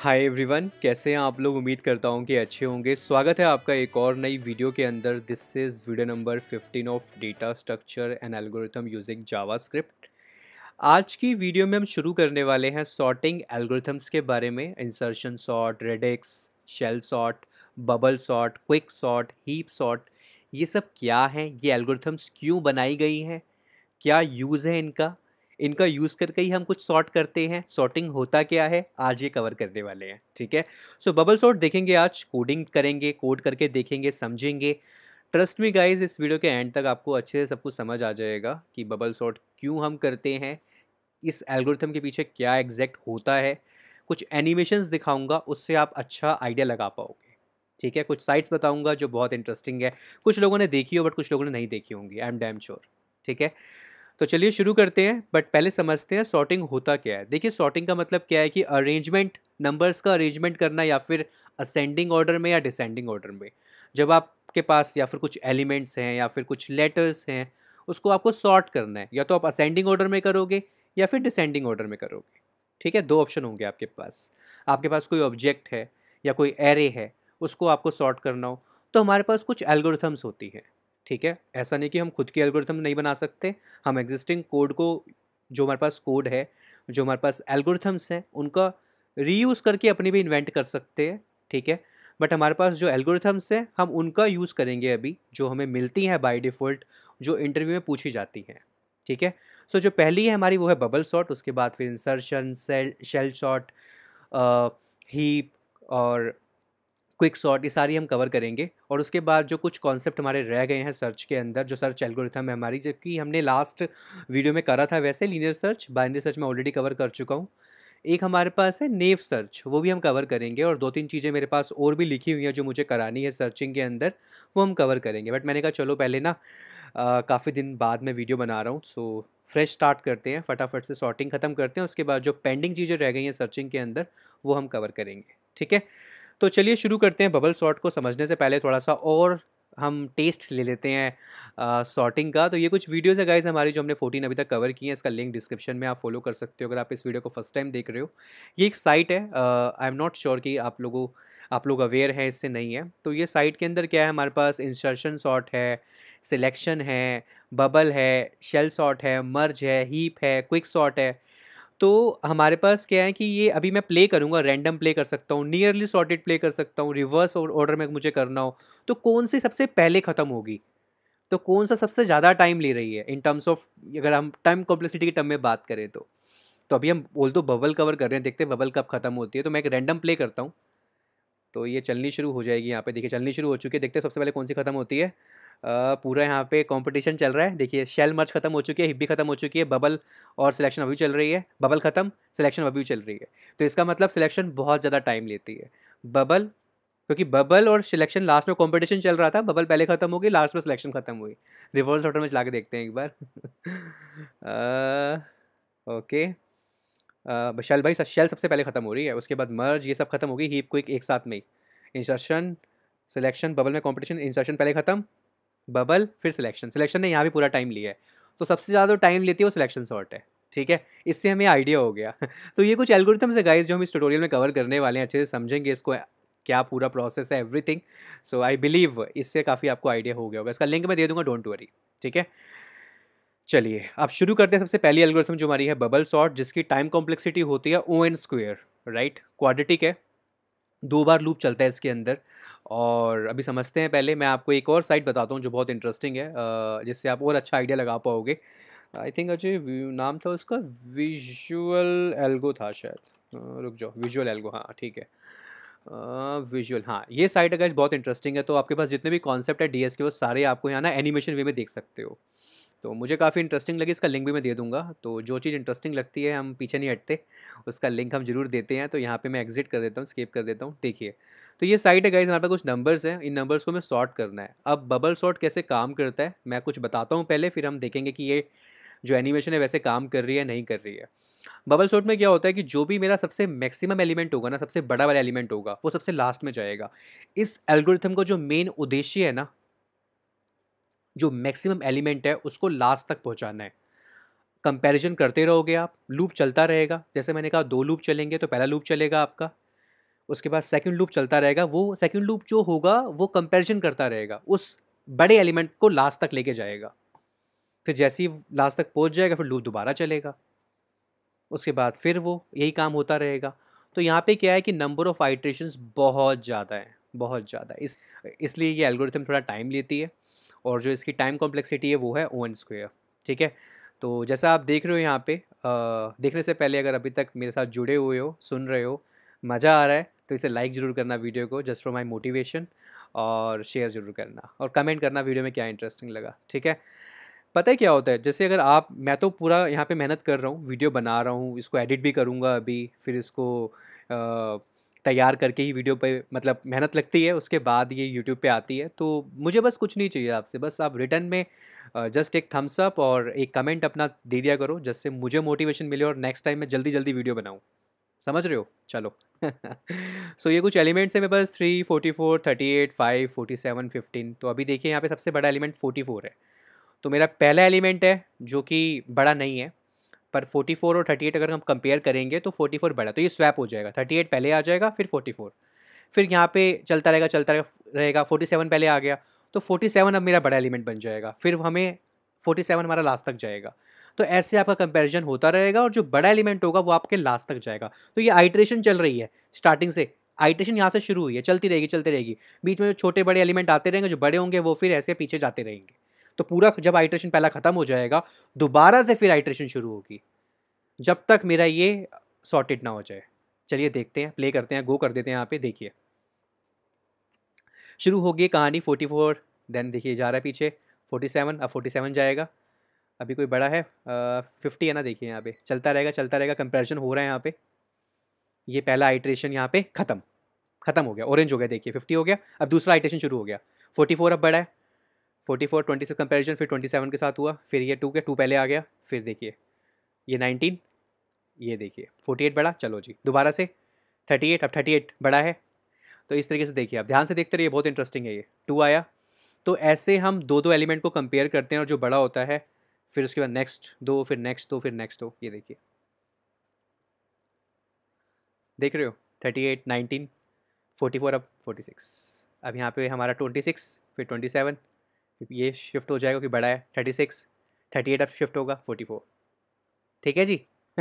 hi everyone कैसे हैं आप लोग उम्मीद करता हूं कि अच्छे होंगे स्वागत है आपका एक और नई वीडियो के अंदर this is video number 15 of data structure and algorithm using JavaScript आज की वीडियो में हम शुरू करने वाले हैं सॉर्टिंग एल्गोरिथम्स के बारे में insertion sort radix shell sort bubble sort quick sort heap sort ये सब क्या हैं ये एल्गोरिथम्स क्यों बनाई गई हैं क्या यूज़ है इनका इनका यूज़ करके ही हम कुछ सॉर्ट करते हैं सॉर्टिंग होता क्या है आज ये कवर करने वाले हैं ठीक है सो बबल सॉर्ट देखेंगे आज कोडिंग करेंगे कोड करके देखेंगे समझेंगे ट्रस्ट मी गाइज इस वीडियो के एंड तक आपको अच्छे से सब कुछ समझ आ जाएगा कि बबल सॉर्ट क्यों हम करते हैं इस एल्गोरिथम के पीछे क्या एग्जैक्ट होता है कुछ एनिमेशंस दिखाऊंगा उससे आप अच्छा आइडिया लगा पाओगे ठीक है कुछ साइट्स बताऊंगा जो बहुत इंटरेस्टिंग है कुछ लोगों ने देखी हो बट कुछ लोगों ने नहीं देखी होंगी आई एम डैम श्योर ठीक है तो चलिए शुरू करते हैं बट पहले समझते हैं सॉर्टिंग होता क्या है देखिए सॉर्टिंग का मतलब क्या है कि अरेंजमेंट नंबर्स का अरेंजमेंट करना या फिर असेंडिंग ऑर्डर में या डिसेंडिंग ऑर्डर में जब आपके पास या फिर कुछ एलिमेंट्स हैं या फिर कुछ लेटर्स हैं उसको आपको सॉर्ट करना है या तो आप असेंडिंग ऑर्डर में करोगे या फिर डिसेंडिंग ऑर्डर में करोगे ठीक है दो ऑप्शन होंगे आपके पास आपके पास कोई ऑब्जेक्ट है या कोई एरे है उसको आपको सॉर्ट करना हो तो हमारे पास कुछ एल्गोरिथम्स होती हैं ठीक है ऐसा नहीं कि हम खुद की एल्गोरिथम नहीं बना सकते हम एग्जिस्टिंग कोड को जो हमारे पास कोड है जो हमारे पास एल्गोरिथम्स हैं उनका रीयूज़ करके अपनी भी इन्वेंट कर सकते हैं ठीक है बट हमारे पास जो एल्गोरिथम्स हैं हम उनका यूज़ करेंगे अभी जो हमें मिलती हैं बाय डिफ़ॉल्ट जो इंटरव्यू में पूछी जाती हैं ठीक है सो so, जो पहली है हमारी वो है बबल शॉट उसके बाद फिर इंसर्शन सेल शेल शॉट हीप और क्विक शॉट ये सारी हम कवर करेंगे और उसके बाद जो कुछ कॉन्सेप्ट हमारे रह गए हैं सर्च के अंदर जो सर्च एल्गोरिथम है हमारी जबकि हमने लास्ट वीडियो में करा था वैसे लीनियर सर्च बाइनरी सर्च मैं ऑलरेडी कवर कर चुका हूँ एक हमारे पास है नेव सर्च वो भी हम कवर करेंगे और दो तीन चीज़ें मेरे पास और भी लिखी हुई हैं जो मुझे करानी है सर्चिंग के अंदर वो हम कवर करेंगे बट मैंने कहा चलो पहले ना काफ़ी दिन बाद मैं वीडियो बना रहा हूँ सो फ्रेश स्टार्ट करते हैं फटाफट से सॉर्टिंग ख़त्म करते हैं उसके बाद जो पेंडिंग चीज़ें रह गई हैं सर्चिंग के अंदर वो हम कवर करेंगे ठीक है तो चलिए शुरू करते हैं बबल सॉर्ट को समझने से पहले थोड़ा सा और हम टेस्ट ले लेते हैं सॉर्टिंग का तो ये कुछ वीडियोस है गाइज हमारी जो हमने 14 अभी तक कवर की हैं इसका लिंक डिस्क्रिप्शन में आप फॉलो कर सकते हो अगर आप इस वीडियो को फर्स्ट टाइम देख रहे हो ये एक साइट है आई एम नॉट श्योर कि आप लोगों आप लोग अवेयर हैं इससे नहीं है तो ये साइट के अंदर क्या है हमारे पास इंसर्शन सॉर्ट है सिलेक्शन है बबल है शेल सॉर्ट है मर्ज है हीप है क्विक सॉर्ट है तो हमारे पास क्या है कि ये अभी मैं प्ले करूँगा रैंडम प्ले कर सकता हूँ नियरली सॉर्टेड प्ले कर सकता हूँ रिवर्स ऑर्डर में मुझे करना हो तो कौन सी सबसे पहले ख़त्म होगी तो कौन सा सबसे ज़्यादा टाइम ले रही है इन टर्म्स ऑफ अगर हम टाइम कॉम्प्लेक्सिटी के टर्म में बात करें तो तो अभी हम बोल दो बबल कवर कर रहे हैं देखते हैं बबल कब ख़त्म होती है तो मैं एक रैंडम प्ले करता हूँ तो ये चलनी शुरू हो जाएगी यहाँ पे देखिए चलनी शुरू हो चुकी है देखते हैं सबसे पहले कौन सी ख़त्म होती है पूरा यहाँ पे कंपटीशन चल रहा है देखिए शेल मर्च खत्म हो चुकी है हिब्बी खत्म हो चुकी है बबल और सिलेक्शन अभी चल रही है बबल खत्म सिलेक्शन अभी चल रही है तो इसका मतलब सिलेक्शन बहुत ज़्यादा टाइम लेती है बबल क्योंकि बबल और सिलेक्शन लास्ट में कॉम्पिटिशन चल रहा था बबल पहले खत्म हो गई लास्ट में सिलेक्शन खत्म हुई रिवर्स ऑर्डर में चला के देखते हैं एक बार ओके शैल भाई शैल सबसे पहले ख़त्म हो रही है उसके बाद मर्ज ये सब खत्म होगी गई हीप क्विक एक साथ में ही इंसर्शन सिलेक्शन बबल में कंपटीशन इंसर्शन पहले ख़त्म बबल फिर सिलेक्शन सिलेक्शन ने यहाँ भी पूरा टाइम लिया है तो सबसे ज़्यादा टाइम लेती है वो सिलेक्शन सॉर्ट है ठीक है इससे हमें आइडिया हो गया तो ये कुछ एल्गोरिथम्स है गाइज जो हम इस ट्यूटोरियल में कवर करने वाले हैं अच्छे से समझेंगे इसको क्या पूरा प्रोसेस है एवरीथिंग सो आई बिलीव इससे काफ़ी आपको आइडिया हो गया होगा इसका लिंक मैं दे दूंगा डोंट वरी ठीक है चलिए अब शुरू करते हैं सबसे पहली एल्गोरिथम जो हमारी है बबल सॉर्ट जिसकी टाइम कॉम्प्लेक्सिटी होती है O N square right quadratic है दो बार लूप चलता है इसके अंदर और अभी समझते हैं पहले मैं आपको एक और साइट बताता हूँ जो बहुत इंटरेस्टिंग है जिससे आप और अच्छा आइडिया लगा पाओगे आई थिंक अच्छे नाम था उसका विजुअल एल्गो था शायद रुक जाओ विजुअल एल्गो हाँ ठीक है विजुअल हाँ ये साइट अगर बहुत इंटरेस्टिंग है तो आपके पास जितने भी कॉन्सेप्ट है डी के वो सारे आपको यहाँ ना एनिमेशन वे में देख सकते हो तो मुझे काफ़ी इंटरेस्टिंग लगी इसका लिंक भी मैं दे दूंगा तो जो चीज़ इंटरेस्टिंग लगती है हम पीछे नहीं हटते उसका लिंक हम जरूर देते हैं तो यहाँ पे मैं एग्जिट कर देता हूँ स्केप कर देता हूँ देखिए तो ये साइट है गाइज यहाँ पे कुछ नंबर्स हैं इन नंबर्स को मैं सॉर्ट करना है अब बबल सॉर्ट कैसे काम करता है मैं कुछ बताता हूँ पहले फिर हम देखेंगे कि ये जो एनिमेशन है वैसे काम कर रही है नहीं कर रही है बबल शॉट में क्या होता है कि जो भी मेरा सबसे मैक्सिमम एलिमेंट होगा ना सबसे बड़ा वाला एलिमेंट होगा वो सबसे लास्ट में जाएगा इस एल्गोरिथम का जो मेन उद्देश्य है ना जो मैक्सिमम एलिमेंट है उसको लास्ट तक पहुँचाना है कंपैरिजन करते रहोगे आप लूप चलता रहेगा जैसे मैंने कहा दो लूप चलेंगे तो पहला लूप चलेगा आपका उसके बाद सेकंड लूप चलता रहेगा वो सेकंड लूप जो होगा वो कंपैरिजन करता रहेगा उस बड़े एलिमेंट को लास्ट तक लेके जाएगा फिर जैसे ही लास्ट तक पहुंच जाएगा फिर लूप दोबारा चलेगा उसके बाद फिर वो यही काम होता रहेगा तो यहाँ पे क्या है कि नंबर ऑफ़ आइट्रेशन बहुत ज़्यादा है बहुत ज़्यादा इस इसलिए ये एल्गोरिथम थोड़ा टाइम लेती है और जो इसकी टाइम कॉम्प्लेक्सिटी है वो है ओ एन स्क्वेयर ठीक है तो जैसा आप देख रहे हो यहाँ पे आ, देखने से पहले अगर अभी तक मेरे साथ जुड़े हुए हो सुन रहे हो मज़ा आ रहा है तो इसे लाइक ज़रूर करना वीडियो को जस्ट फॉर माई मोटिवेशन और शेयर ज़रूर करना और कमेंट करना वीडियो में क्या इंटरेस्टिंग लगा ठीक है पता है क्या होता है जैसे अगर आप मैं तो पूरा यहाँ पे मेहनत कर रहा हूँ वीडियो बना रहा हूँ इसको एडिट भी करूँगा अभी फिर इसको तैयार करके ही वीडियो पे मतलब मेहनत लगती है उसके बाद ये यूट्यूब पे आती है तो मुझे बस कुछ नहीं चाहिए आपसे बस आप रिटर्न में जस्ट एक थम्स अप और एक कमेंट अपना दे दिया करो जिससे मुझे मोटिवेशन मिले और नेक्स्ट टाइम मैं जल्दी जल्दी वीडियो बनाऊँ समझ रहे हो चलो सो so, ये कुछ एलिमेंट्स हैं मेरे पास three forty four thirty eight five forty seven fifteen तो अभी देखिए यहाँ पे सबसे बड़ा एलिमेंट फोर्टी फोर है तो मेरा पहला एलिमेंट है जो कि बड़ा नहीं है पर 44 और 38 अगर हम कंपेयर करेंगे तो 44 बड़ा तो ये स्वैप हो जाएगा 38 पहले आ जाएगा फिर 44 फिर यहाँ पे चलता रहेगा चलता रहेगा 47 पहले आ गया तो 47 अब मेरा बड़ा एलिमेंट बन जाएगा फिर हमें 47 हमारा लास्ट तक जाएगा तो ऐसे आपका कंपैरिजन होता रहेगा और जो बड़ा एलिमेंट होगा वो आपके लास्ट तक जाएगा तो ये आइट्रेशन चल रही है स्टार्टिंग से आइट्रेशन यहाँ से शुरू हुई है चलती रहेगी चलती रहेगी बीच में जो छोटे बड़े एलिमेंट आते रहेंगे जो बड़े होंगे वो फिर ऐसे पीछे जाते रहेंगे तो पूरा जब आइट्रेशन पहला ख़त्म हो जाएगा दोबारा से फिर आइट्रेशन शुरू होगी जब तक मेरा ये सॉर्टेड ना हो जाए चलिए देखते हैं प्ले करते हैं गो कर देते हैं यहाँ पे देखिए शुरू होगी कहानी फोर्टी फोर देन देखिए जा रहा है पीछे फोर्टी सेवन अब फोर्टी सेवन जाएगा अभी कोई बड़ा है फिफ्टी है ना देखिए यहाँ पे चलता रहेगा चलता रहेगा कंपेरिजन हो रहा है यहाँ पे ये पहला आइट्रेशन यहाँ पे ख़त्म ख़त्म हो गया ऑरेंज हो गया देखिए फिफ्टी हो गया अब दूसरा आइट्रेशन शुरू हो गया फोर्टी फोर अब बड़ा है forty four twenty six comparison फिर ट्वेंटी सेवन के साथ हुआ फिर ये टू के टू पहले आ गया फिर देखिए ये नाइनटीन ये देखिए फोर्टी एट बड़ा चलो जी दोबारा से थर्टी एट अब थर्टी एट बड़ा है तो इस तरीके से देखिए आप ध्यान से देखते रहिए बहुत इंटरेस्टिंग है ये टू आया तो ऐसे हम दो दो एलिमेंट को कंपेयर करते हैं और जो बड़ा होता है फिर उसके बाद नेक्स्ट दो फिर नेक्स्ट दो फिर नेक्स्ट दो ये देखिए देख रहे हो thirty eight nineteen forty four अब फोर्टी सिक्स अब यहाँ पे हमारा ट्वेंटी सिक्स फिर ट्वेंटी सेवन ये शिफ्ट हो जाएगा कि बड़ा है थर्टी सिक्स थर्टी एट अब शिफ्ट होगा फोर्टी फोर ठीक है जी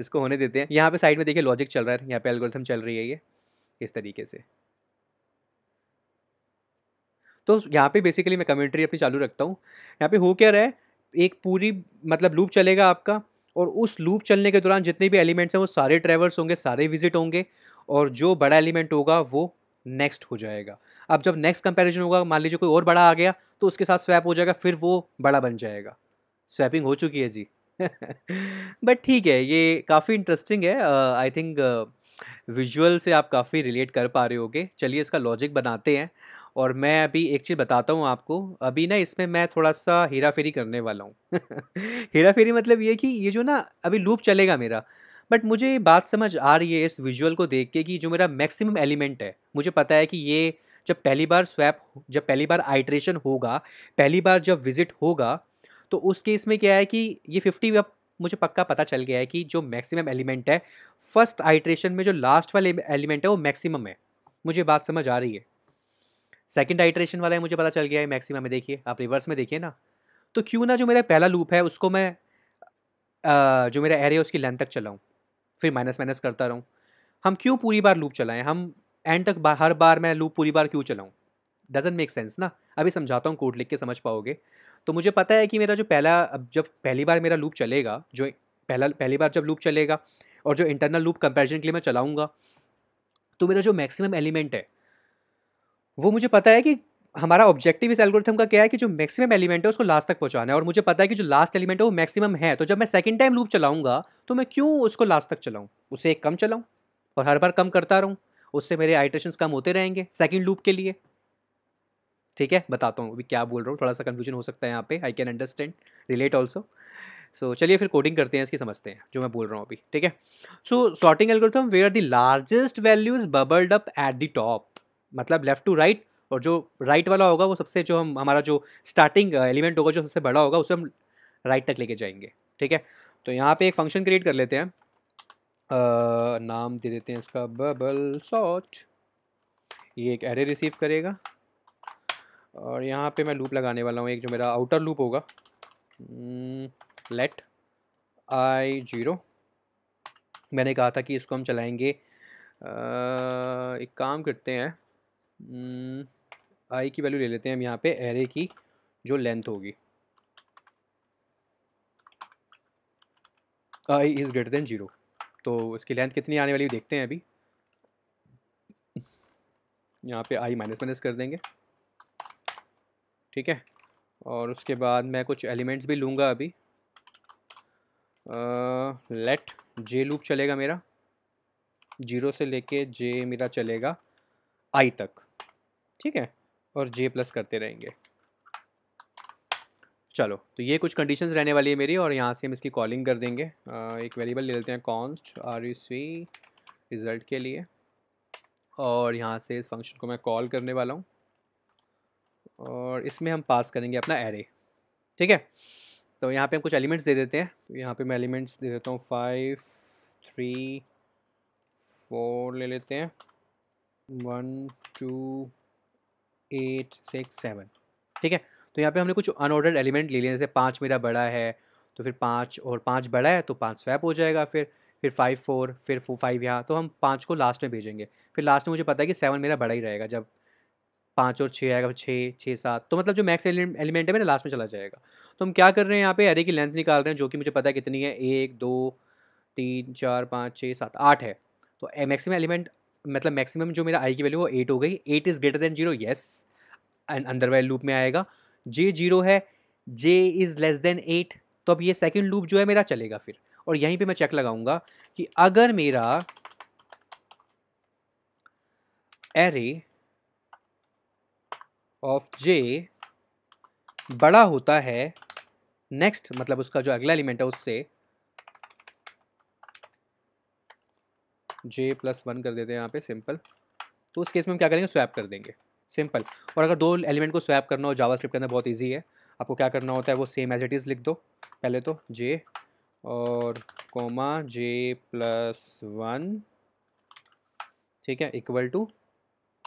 इसको होने देते हैं यहाँ पे साइड में देखिए लॉजिक चल रहा है यहाँ पे एल्गोरिथम चल रही है ये इस तरीके से तो यहाँ पे बेसिकली मैं कमेंट्री अपनी चालू रखता हूँ यहाँ पे हो क्या रहा है एक पूरी मतलब लूप चलेगा आपका और उस लूप चलने के दौरान जितने भी एलिमेंट्स हैं वो सारे ट्रेवल्स होंगे सारे विजिट होंगे और जो बड़ा एलिमेंट होगा वो नेक्स्ट हो जाएगा अब जब नेक्स्ट कंपैरिजन होगा मान लीजिए कोई और बड़ा आ गया तो उसके साथ स्वैप हो जाएगा फिर वो बड़ा बन जाएगा स्वैपिंग हो चुकी है जी बट ठीक है ये काफ़ी इंटरेस्टिंग है आई थिंक विजुअल से आप काफ़ी रिलेट कर पा रहे होगे चलिए इसका लॉजिक बनाते हैं और मैं अभी एक चीज़ बताता हूँ आपको अभी ना इसमें मैं थोड़ा सा हेरा फेरी करने वाला हूँ हेरा फेरी मतलब ये कि ये जो ना अभी लूप चलेगा मेरा बट मुझे ये बात समझ आ रही है इस विजुअल को देख के कि जो मेरा मैक्सिमम एलिमेंट है मुझे पता है कि ये जब पहली बार स्वैप जब पहली बार आइट्रेशन होगा पहली बार जब विजिट होगा तो उस केस में क्या है कि ये फिफ्टी अब मुझे पक्का पता चल गया है कि जो मैक्सिमम एलिमेंट है फर्स्ट आइट्रेशन में जो लास्ट वाले एलिमेंट है वो मैक्सिमम है मुझे बात समझ आ रही है सेकंड आइट्रेशन वाला है मुझे पता चल गया है मैक्सिमम है देखिए आप रिवर्स में देखिए ना तो क्यों ना जो मेरा पहला लूप है उसको मैं आ, जो मेरा एरे है उसकी लेंथ तक चलाऊँ फिर माइनस माइनस करता रहूँ हम क्यों पूरी बार लूप चलाएं हम एंड तक बार हर बार मैं लूप पूरी बार क्यों चलाऊँ डजेंट मेक सेंस ना अभी समझाता हूँ कोड लिख के समझ पाओगे तो मुझे पता है कि मेरा जो पहला अब जब पहली बार मेरा लूप चलेगा जो पहला पहली बार जब लूप चलेगा और जो इंटरनल लूप कंपेरिजन के लिए मैं चलाऊँगा तो मेरा जो मैक्सिमम एलिमेंट है वो मुझे पता है कि हमारा ऑब्जेक्टिव इस एल्गोरिथम का क्या है कि जो मैक्सिमम एलिमेंट है उसको लास्ट तक पहुंचाना है और मुझे पता है कि जो लास्ट एलिमेंट है वो मैक्सिमम है तो जब मैं सेकंड टाइम लूप चलाऊंगा तो मैं क्यों उसको लास्ट तक चलाऊं उसे एक कम चलाऊं और हर बार कम करता रहूं उससे मेरे आइट्रेशन कम होते रहेंगे सेकेंड लूप के लिए ठीक है बताता हूँ अभी क्या बोल रहा हूँ थोड़ा सा कन्फ्यूजन हो सकता है यहाँ पे I can understand relate also so चलिए फिर कोडिंग करते हैं इसकी समझते हैं जो मैं बोल रहा हूँ अभी ठीक है so sorting algorithm where the largest values bubbled up at the top मतलब लेफ्ट टू राइट और जो राइट वाला होगा वो सबसे जो हम हमारा जो स्टार्टिंग एलिमेंट uh, होगा जो सबसे बड़ा होगा उसे हम राइट तक लेके जाएंगे ठीक है तो यहाँ पे एक फंक्शन क्रिएट कर लेते हैं आ, नाम दे देते हैं इसका बबल सॉट ये एक एरे रिसीव करेगा और यहाँ पे मैं लूप लगाने वाला हूँ एक जो मेरा आउटर लूप होगा लेट आई जीरो मैंने कहा था कि इसको हम चलाएंगे आ, एक काम करते हैं hmm, आई की वैल्यू ले लेते हैं हम यहाँ पे एरे की जो लेंथ होगी i is greater than zero तो इसकी लेंथ कितनी आने वाली देखते हैं अभी यहाँ पे आई माइनस माइनस कर देंगे ठीक है और उसके बाद मैं कुछ एलिमेंट्स भी लूँगा अभी लेट जे लूप चलेगा मेरा जीरो से लेके जे मेरा चलेगा आई तक ठीक है और जे प्लस करते रहेंगे चलो तो ये कुछ कंडीशंस रहने वाली है मेरी और यहाँ से हम इसकी कॉलिंग कर देंगे एक वेरिएबल ले लेते हैं const are you see result के लिए और यहाँ से इस फंक्शन को मैं कॉल करने वाला हूँ और इसमें हम पास करेंगे अपना एरे ठीक है तो यहाँ पे हम कुछ एलिमेंट्स दे देते हैं तो यहाँ पे मैं एलिमेंट्स दे देता हूँ फाइव थ्री फोर ले लेते हैं one two eight six seven ठीक है तो यहाँ पे हमने कुछ अनऑर्डर्ड एलिमेंट ले लिए जैसे पाँच मेरा बड़ा है तो फिर पाँच और पाँच बड़ा है तो पाँच स्वैप हो जाएगा फिर फिर फाइव फोर फिर फो फाइव यहाँ तो हम पाँच को लास्ट में भेजेंगे फिर लास्ट में मुझे पता है कि सेवन मेरा बड़ा ही रहेगा जब पाँच और छः आएगा छः छः सात तो मतलब जो मैक्स एलिमेंट है मेरा लास्ट में चला जाएगा तो हम क्या कर रहे हैं यहाँ पे एरे की लेंथ निकाल रहे हैं जो कि मुझे पता है कितनी है एक दो तीन चार पाँच छः सात आठ है तो मैक्सिमम एलिमेंट मतलब मैक्सिमम जो मेरा आई की वैल्यू वो एट हो गई eight is greater than zero yes and अंदर वाले लूप में आएगा जे जीरो है j is less than eight तो अब ये सेकेंड लूप जो है मेरा चलेगा फिर और यहीं पे मैं चेक लगाऊंगा कि अगर मेरा एरे ऑफ जे बड़ा होता है नेक्स्ट मतलब उसका जो अगला एलिमेंट है उससे जे प्लस वन कर देते हैं यहाँ पे सिंपल तो उस केस में हम क्या करेंगे स्वैप कर देंगे सिंपल और अगर दो एलिमेंट को स्वैप करना हो जावा स्क्रिप्ट के अंदर बहुत ईजी है आपको क्या करना होता है वो सेम एज इट इज़ लिख दो पहले तो जे और कोमा जे प्लस वन ठीक है इक्वल टू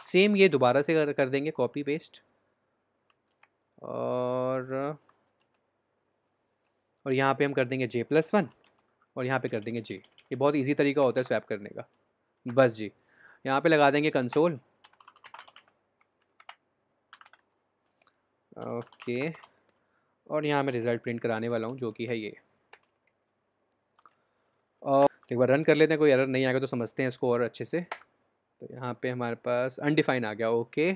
सेम ये दोबारा से कर, कर देंगे कॉपी पेस्ट और और यहाँ पे हम कर देंगे जे प्लस वन और यहाँ पे कर देंगे जे ये बहुत ईजी तरीका होता है स्वैप करने का बस जी यहाँ पे लगा देंगे कंसोल ओके और यहाँ मैं रिज़ल्ट प्रिंट कराने वाला हूँ जो कि है ये और तो एक बार रन कर लेते हैं कोई एरर नहीं आएगा तो समझते हैं इसको और अच्छे से तो यहाँ पे हमारे पास अनडिफाइन आ गया ओके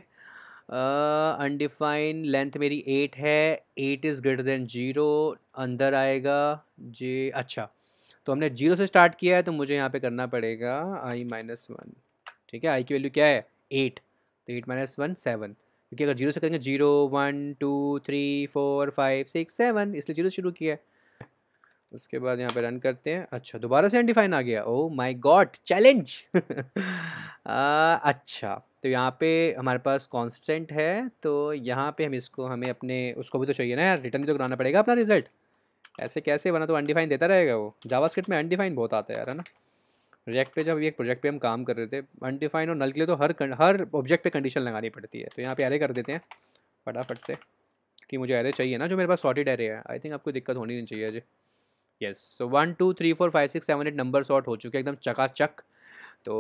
अनडिफाइन लेंथ मेरी एट है eight is greater than zero अंदर आएगा जी अच्छा तो हमने जीरो से स्टार्ट किया है तो मुझे यहाँ पे करना पड़ेगा आई माइनस वन ठीक है आई की वैल्यू क्या है एट तो एट माइनस वन सेवन क्योंकि अगर जीरो से करेंगे zero one two three four five six seven इसलिए जीरो शुरू किया है उसके बाद यहाँ पे रन करते हैं अच्छा दोबारा से अनडिफाइन आ गया ओ माय गॉड चैलेंज अच्छा तो यहाँ पे हमारे पास कांस्टेंट है तो यहाँ पे हम इसको हमें अपने उसको भी तो चाहिए ना यार रिटर्न भी तो कराना पड़ेगा अपना रिजल्ट ऐसे कैसे बना तो अनडिफाइन देता रहेगा वो जावास्क्रिप्ट में अनडिफाइन बहुत आता है यार है ना रिएक्ट पे जब एक प्रोजेक्ट पे हम काम कर रहे थे अनडिफाइन और नल के लिए तो हर हर ऑब्जेक्ट पे कंडीशन लगानी पड़ती है तो यहाँ पे एरे कर देते हैं फटाफट से कि मुझे एरे चाहिए ना जो मेरे पास सॉर्टेड एरे है आई थिंक आपको दिक्कत होनी नहीं चाहिए जी yes so one two three four five six seven eight number sort हो चुके एकदम चकाचक तो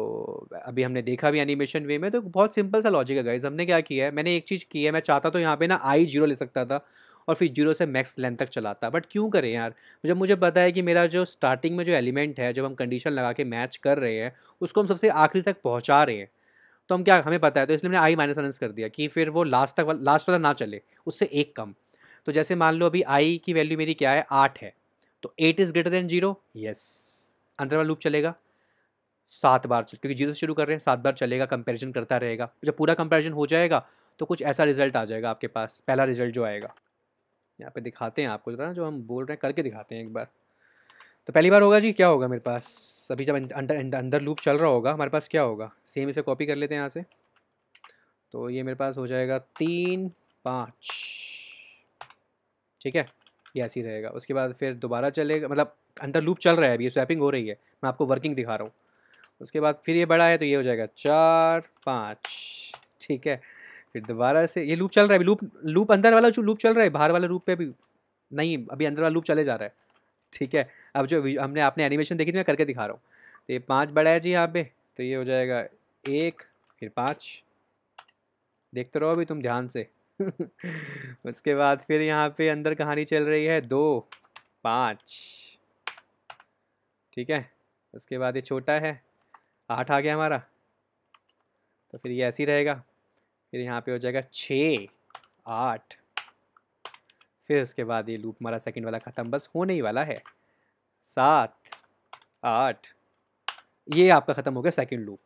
अभी हमने देखा भी एनिमेशन वे में तो बहुत सिंपल सा लॉजिक है गाइज हमने क्या किया है मैंने एक चीज़ की है मैं चाहता तो यहाँ पे ना आई जीरो ले सकता था और फिर जीरो से मैक्स लेंथ तक चलाता बट क्यों करें यार जब मुझे पता है कि मेरा जो स्टार्टिंग में जो एलिमेंट है जब हम कंडीशन लगा के मैच कर रहे हैं उसको हम सबसे आखिरी तक पहुँचा रहे हैं तो हम क्या हमें पता है तो इसलिए मैंने आई माइनस अनस कर दिया कि फिर वो लास्ट तक वा, लास्ट वाला ना चले उससे एक कम तो जैसे मान लो अभी आई की वैल्यू मेरी क्या है आठ है तो eight is greater than zero yes अंदर वाला लूप चलेगा सात बार चल क्योंकि जीरो से शुरू कर रहे हैं सात बार चलेगा कंपैरिजन करता रहेगा जब पूरा कंपैरिजन हो जाएगा तो कुछ ऐसा रिजल्ट आ जाएगा आपके पास पहला रिजल्ट जो आएगा यहाँ पे दिखाते हैं आपको जो जो हम बोल रहे हैं करके दिखाते हैं एक बार तो पहली बार होगा जी क्या होगा मेरे पास अभी जब अंडर अंदर लूप चल रहा होगा हमारे पास क्या होगा सेम इसे कॉपी कर लेते हैं यहाँ से तो ये मेरे पास हो जाएगा तीन पाँच ठीक है ये ऐसे ही रहेगा उसके बाद फिर दोबारा चलेगा मतलब अंडर लूप चल रहा है अभी ये स्वैपिंग हो रही है मैं आपको वर्किंग दिखा रहा हूँ उसके बाद फिर ये बड़ा है तो ये हो जाएगा चार पाँच ठीक है फिर दोबारा से ये लूप चल रहा है अभी लूप लूप अंदर वाला जो लूप चल रहा है बाहर वाले लूप पे अभी नहीं अभी अंदर वाला लूप चले जा रहा है ठीक है अब जो हमने आपने एनिमेशन देखी थी मैं करके दिखा रहा हूँ तो ये पाँच बड़ा है जी यहाँ पे तो ये हो जाएगा एक फिर पाँच देखते रहो अभी तुम ध्यान से उसके बाद फिर यहाँ पे अंदर कहानी चल रही है दो पाँच ठीक है उसके बाद ये छोटा है आठ आ गया हमारा तो फिर ये ऐसे ही रहेगा फिर यहाँ पे हो जाएगा छः आठ फिर इसके बाद ये लूप हमारा सेकंड वाला ख़त्म बस होने ही वाला है सात आठ ये आपका ख़त्म हो गया सेकंड लूप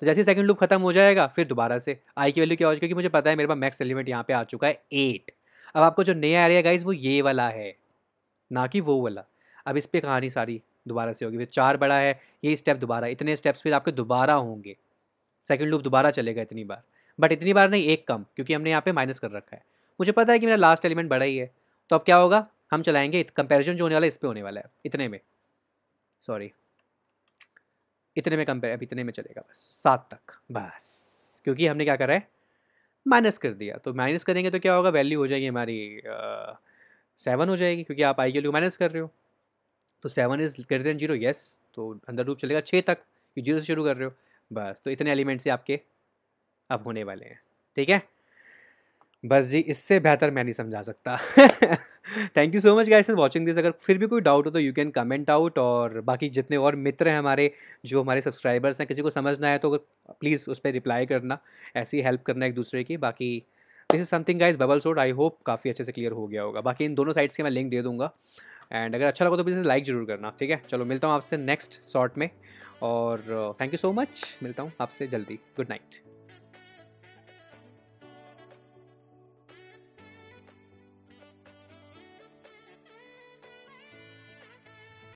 तो जैसे सेकंड लूप ख़त्म हो जाएगा फिर दोबारा से आई की वैल्यू क्या हो जाएगी क्योंकि मुझे पता है मेरे पास मैक्स एलिमेंट यहाँ पे आ चुका है एट अब आपको जो नया एरिया गाइज वो ये वाला है ना कि वो वाला अब इस पर कहानी सारी दोबारा से होगी फिर चार बड़ा है ये स्टेप दोबारा इतने स्टेप्स फिर आपके दोबारा होंगे सेकेंड लूप दोबारा चलेगा इतनी बार बट इतनी बार नहीं एक कम क्योंकि हमने यहाँ पे माइनस कर रखा है मुझे पता है कि मेरा लास्ट एलिमेंट बड़ा ही है तो अब क्या होगा हम चलाएंगे कंपेरिजन जो होने वाला है इस पर होने वाला है इतने में सॉरी इतने में कंपेयर अब इतने में चलेगा बस सात तक बस क्योंकि हमने क्या करा है माइनस कर दिया तो माइनस करेंगे तो क्या होगा वैल्यू हो जाएगी हमारी सेवन हो जाएगी क्योंकि आप आई लिए माइनस कर रहे हो तो seven is greater than zero yes तो अंदर रूप चलेगा छः तक जीरो से शुरू कर रहे हो बस तो इतने एलिमेंट से आपके अब होने वाले हैं ठीक है बस जी इससे बेहतर मैं नहीं समझा सकता thank you so much guys for watching this अगर फिर भी कोई डाउट हो तो यू कैन कमेंट आउट और बाकी जितने और मित्र हैं हमारे जो हमारे सब्सक्राइबर्स हैं किसी को समझना है तो प्लीज़ उस पर रिप्लाई करना ऐसी हेल्प करना एक दूसरे की बाकी this is something guys bubble sort I hope काफ़ी अच्छे से क्लियर हो गया होगा बाकी इन दोनों साइड्स के मैं लिंक दे दूँगा एंड अगर अच्छा लगा तो प्लीज़ लाइक ज़रूर करना ठीक है चलो मिलता हूँ आपसे नेक्स्ट शॉर्ट में और थैंक यू सो मच मिलता हूँ आपसे जल्दी गुड नाइट